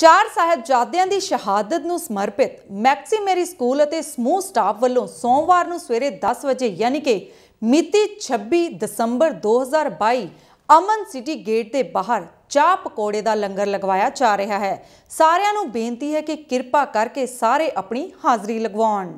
ਚਾਰ ਸਾਹਿਬਜ਼ਾਦਿਆਂ ਦੀ ਸ਼ਹਾਦਤ ਨੂੰ ਸਮਰਪਿਤ ਮੈਕਸੀਮੇਰੀ ਸਕੂਲ ਅਤੇ ਸਮੂਹ ਸਟਾਫ ਵੱਲੋਂ ਸੋਮਵਾਰ ਨੂੰ ਸਵੇਰੇ 10 ਵਜੇ ਯਾਨੀ ਕਿ ਮਿਤੀ 26 ਦਸੰਬਰ 2022 ਅਮਨ ਸਿਟੀ ਗੇਟ ਦੇ ਬਾਹਰ ਚਾਹ ਪਕੌੜੇ ਦਾ ਲੰਗਰ ਲਗਵਾਇਆ ਜਾ ਰਿਹਾ ਹੈ ਸਾਰਿਆਂ ਨੂੰ ਬੇਨਤੀ ਹੈ ਕਿ ਕਿਰਪਾ ਕਰਕੇ ਸਾਰੇ ਆਪਣੀ ਹਾਜ਼ਰੀ ਲਗਵਾਉਣ